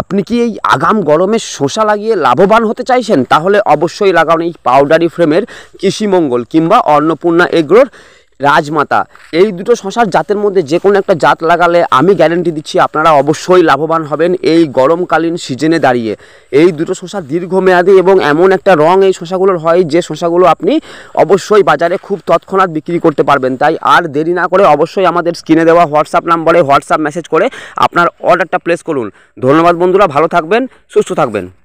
আপনি কি এই আগাম গরমে শসা লাগিয়ে লাভবান হতে চাইছেন তাহলে অবশ্যই লাগান এই পাউডারি ফ্রেমের কৃষিমঙ্গল কিংবা অন্নপূর্ণা এগ্রোর রাজমাতা এই দুটো শশার জাতের মধ্যে যে কোনো একটা জাত লাগালে আমি গ্যারেন্টি দিচ্ছি আপনারা অবশ্যই লাভবান হবেন এই গরমকালীন সিজনে দাঁড়িয়ে এই দুটো শশা দীর্ঘমেয়াদী এবং এমন একটা রং এই শশাগুলোর হয় যে শশাগুলো আপনি অবশ্যই বাজারে খুব তৎক্ষণাৎ বিক্রি করতে পারবেন তাই আর দেরি না করে অবশ্যই আমাদের স্ক্রিনে দেওয়া হোয়াটসঅ্যাপ নাম্বারে হোয়াটসঅ্যাপ মেসেজ করে আপনার অর্ডারটা প্লেস করুন ধন্যবাদ বন্ধুরা ভালো থাকবেন সুস্থ থাকবেন